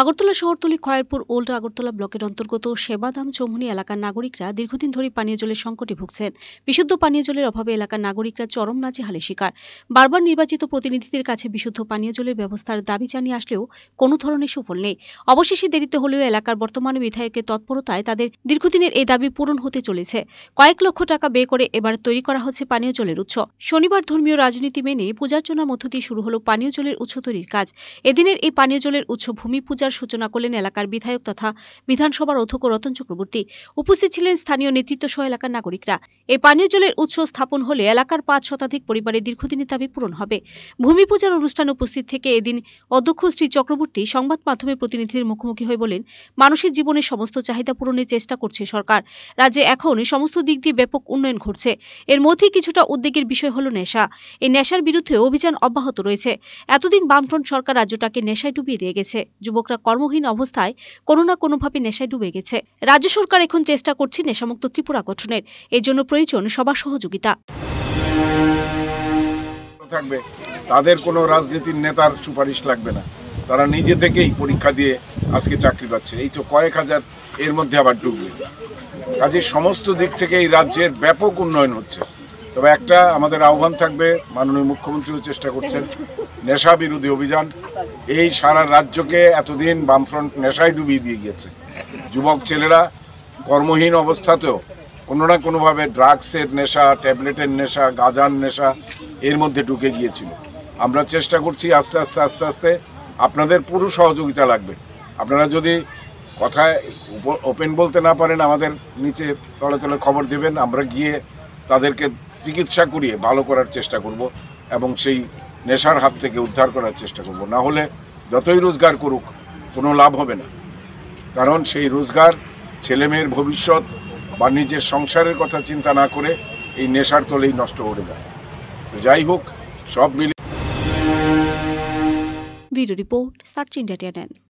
আগরতলা শহরতলি খয়েরপুর ওল্ড আগরতলা ব্লকের অন্তর্গত সেবাধাম চৌহনি এলাকার নাগরিকরা দীর্ঘদিন ধরে পানীয় জলের সংকটে ভুগছেন বিশুদ্ধ পানীয় জলের অভাবে এলাকার নাগরিকরা চরম হালে শিকার বারবার নির্বাচিত প্রতিনিধিদের কাছে বিশুদ্ধ পানীয় জলের ব্যবস্থার দাবি জানিয়ে আসলেও কোনো ধরনের সুফল নেই অবশেষে দেরিতে হলেও এলাকার বর্তমান বিধায়কের তৎপরতায় তাদের দীর্ঘদিনের এই দাবি পূরণ হতে চলেছে কয়েক লক্ষ টাকা ব্যয় করে এবার তৈরি করা হচ্ছে পানীয় জলের উৎস শনিবার ধর্মীয় রাজনীতি মেনে পূজার্চনার মধ্য দিয়ে শুরু হলো পানীয় জলের উৎস তৈরির কাজ এদিনের এই পানীয় জলের উৎস ভূমি পূজার সূচনা করলেন এলাকার বিধায়ক তথা বিধানসভার অধ্যক্ষ রতন চক্রবর্তী উপস্থিত ছিলেন স্থানীয় নেতৃত্ব সহ এলাকার নাগরিকরা এই পানীয় জলের উৎস স্থাপন হলে এলাকার পাঁচ শতাধিক পরিবারের দীর্ঘদিনের দাবি পূরণ হবে ভূমি পূজার অনুষ্ঠানে উপস্থিত থেকে এদিন অধ্যক্ষ শ্রী চক্রবর্তী সংবাদ মাধ্যমে প্রতিনিধিদের মুখোমুখি হয়ে বলেন মানুষের জীবনের সমস্ত চাহিদা পূরণের চেষ্টা করছে সরকার রাজ্যে এখন সমস্ত দিক দিয়ে ব্যাপক উন্নয়ন ঘটছে এর মধ্যে কিছুটা উদ্বেগের বিষয় হল নেশা এই নেশার বিরুদ্ধে অভিযান অব্যাহত রয়েছে এতদিন বামফ্রন্ট সরকার রাজ্যটাকে নেশায় ডুবিয়ে দিয়ে গেছে যুবক কৃষকরা কর্মহীন অবস্থায় কোনো না কোনোভাবে নেশায় ডুবে গেছে রাজ্য সরকার এখন চেষ্টা করছে নেশামুক্ত ত্রিপুরা গঠনের এর জন্য প্রয়োজন সবার সহযোগিতা থাকবে তাদের কোনো রাজনীতির নেতার সুপারিশ লাগবে না তারা নিজে থেকেই পরীক্ষা দিয়ে আজকে চাকরি পাচ্ছে এই তো কয়েক হাজার এর মধ্যে আবার ডুববে কাজে সমস্ত দিক থেকে এই রাজ্যের ব্যাপক উন্নয়ন হচ্ছে তবে একটা আমাদের আহ্বান থাকবে মাননীয় মুখ্যমন্ত্রীও চেষ্টা করছেন নেশা বিরোধী অভিযান এই সারা রাজ্যকে এতদিন বামফ্রন্ট নেশায় ডুবিয়ে দিয়ে গিয়েছে যুবক ছেলেরা কর্মহীন অবস্থাতেও কোনো না কোনোভাবে ড্রাগসের নেশা ট্যাবলেটের নেশা গাজান নেশা এর মধ্যে ঢুকে গিয়েছিল আমরা চেষ্টা করছি আস্তে আস্তে আস্তে আস্তে আপনাদের পুরো সহযোগিতা লাগবে আপনারা যদি কথায় ওপেন বলতে না পারেন আমাদের নিচে তলে তলে খবর দেবেন আমরা গিয়ে তাদেরকে চিকিৎসা করিয়ে ভালো করার চেষ্টা করব এবং সেই নেশার হাত থেকে উদ্ধার করার চেষ্টা করব না হলে যতই রোজগার করুক কোনো লাভ হবে না কারণ সেই রোজগার ছেলেমেয়ের ভবিষ্যৎ বা নিজের সংসারের কথা চিন্তা না করে এই নেশার তলেই নষ্ট করে দেয় তো যাই হোক সব মিলে ভিডিও রিপোর্ট সার্চ ইন্ডিয়া